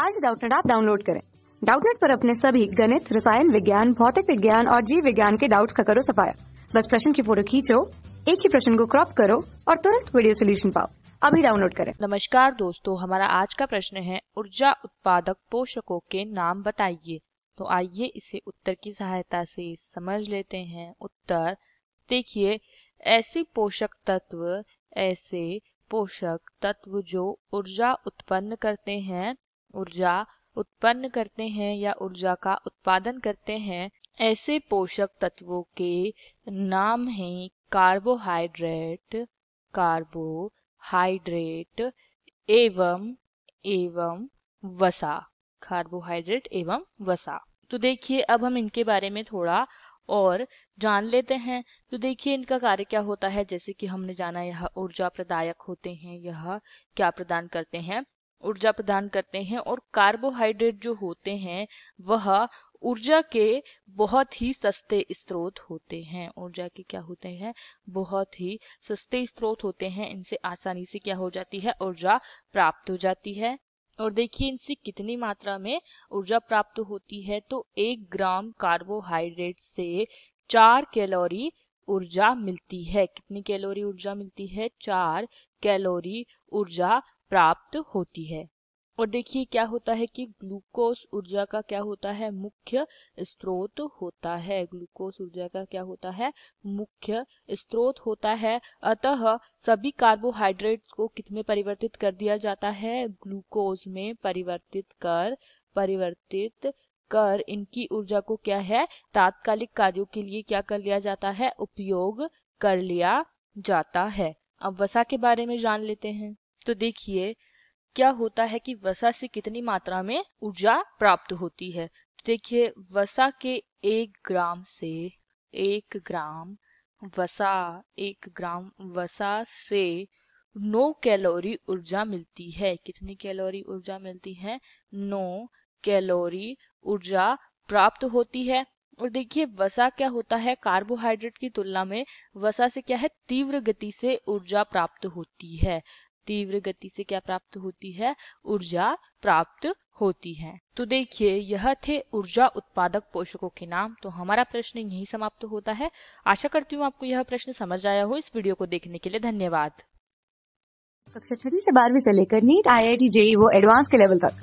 आज डाउटनेट आप डाउनलोड करें डाउटनेट पर अपने सभी गणित रसायन विज्ञान भौतिक विज्ञान और जीव विज्ञान के डाउट्स का करो सफाया बस प्रश्न की फोटो खींचो एक ही प्रश्न को क्रॉप करो और तुरंत वीडियो सोल्यूशन पाओ अभी डाउनलोड करें नमस्कार दोस्तों हमारा आज का प्रश्न है ऊर्जा उत्पादक पोषकों के नाम बताइए तो आइए इसे उत्तर की सहायता से समझ लेते हैं उत्तर देखिए ऐसे पोषक तत्व ऐसे पोषक तत्व जो ऊर्जा उत्पन्न करते हैं ऊर्जा उत्पन्न करते हैं या ऊर्जा का उत्पादन करते हैं ऐसे पोषक तत्वों के नाम हैं कार्बोहाइड्रेट कार्बोहाइड्रेट एवं एवं वसा कार्बोहाइड्रेट एवं वसा तो देखिए अब हम इनके बारे में थोड़ा और जान लेते हैं तो देखिए इनका कार्य क्या होता है जैसे कि हमने जाना यह ऊर्जा प्रदायक होते हैं यह क्या प्रदान करते हैं ऊर्जा प्रदान करते हैं और कार्बोहाइड्रेट जो होते हैं वह ऊर्जा के बहुत ही सस्ते स्रोत होते हैं ऊर्जा के क्या होते हैं बहुत ही सस्ते स्रोत होते हैं इनसे आसानी से क्या हो जाती है ऊर्जा प्राप्त हो जाती है और देखिए इनसे कितनी मात्रा में ऊर्जा प्राप्त होती है तो एक ग्राम कार्बोहाइड्रेट से चार कैलोरी ऊर्जा मिलती है कितनी कैलोरी ऊर्जा मिलती है चार कैलोरी ऊर्जा प्राप्त होती है और देखिए क्या होता है कि ग्लूकोस ऊर्जा का क्या होता है मुख्य स्रोत होता है ग्लूकोस ऊर्जा का क्या होता है मुख्य स्रोत होता है अतः सभी कार्बोहाइड्रेट को कितने परिवर्तित कर दिया जाता है ग्लूकोज में परिवर्तित कर परिवर्तित कर इनकी ऊर्जा को क्या है तात्कालिक कार्यों के लिए क्या कर लिया जाता है उपयोग कर लिया जाता है अब वसा के बारे में जान लेते हैं तो देखिए क्या होता है कि वसा से कितनी मात्रा में ऊर्जा प्राप्त होती है तो देखिए वसा के एक ग्राम से एक ग्राम वसा एक ग्राम वसा से नौ कैलोरी ऊर्जा मिलती है कितनी कैलोरी ऊर्जा मिलती है नौ कैलोरी ऊर्जा प्राप्त होती है और देखिए वसा क्या होता है कार्बोहाइड्रेट की तुलना में वसा से क्या है तीव्र गति से ऊर्जा प्राप्त होती है तीव्र गति से क्या प्राप्त होती है ऊर्जा प्राप्त होती है तो देखिए यह थे ऊर्जा उत्पादक पोषकों के नाम तो हमारा प्रश्न यही समाप्त होता है आशा करती हूँ आपको यह प्रश्न समझ आया हो इस वीडियो को देखने के लिए धन्यवाद कक्षा छठी से बारहवीं से लेकर NEET I I T JEE वो एडवांस के लेवल तक